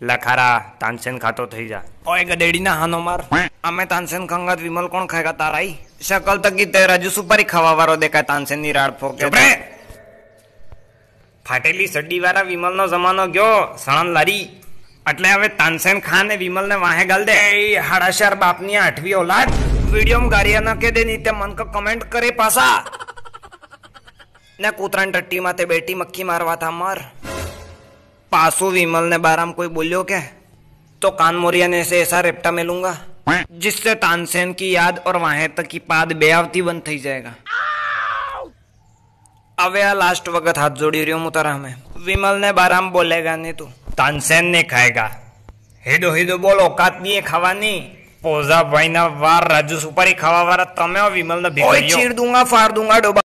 લખારા તાનસેન ખાતો થઈ જા ઓય ગધેડીના હાનો માર અમે તાનસેન ખંગાત વિમલ કોણ ખાયગા તારાઈ શકલ તકી તે રાજુ સુપારી ખાવા વાળો દેખાય તાનસેન ની રાડ ફોકે ફાટેલી સડ્ડી વાળા વિમલ નો જમાનો ગયો સણન લારી એટલે હવે તાનસેન ખાન ને વિમલ ને વાહે ગાલ દે એ હાડાશાર બાપની આઠવી ઓલાદ વિડીયો ગારિયા ન કે દે ની તે મન કો કમેન્ટ કરે પાસા ને કૂતરાની ટટ્ટીમાં તે બેટી મક્ખી મારવા તા મર पासू विमल ने बारा में कोई बोलियो क्या तो कान मोरिया ने ऐसे ऐसा रिप्टा मिलूंगा जिससे तानसेन की याद और वहां तक की पाद बेवती बंद थी जाएगा अब यह लास्ट वक्त हाथ जोड़ी रही हूँ उतरा में विमल ने बारा में बोलेगा नहीं तू तो तानसेन ने खाएगा हिदो हिदो बोल औकात नहीं है खावानी पोजा भाई ना वार राजू सुपारी खावा वारा तमे विमल ने भी चीर दूंगा फार दूंगा डोबा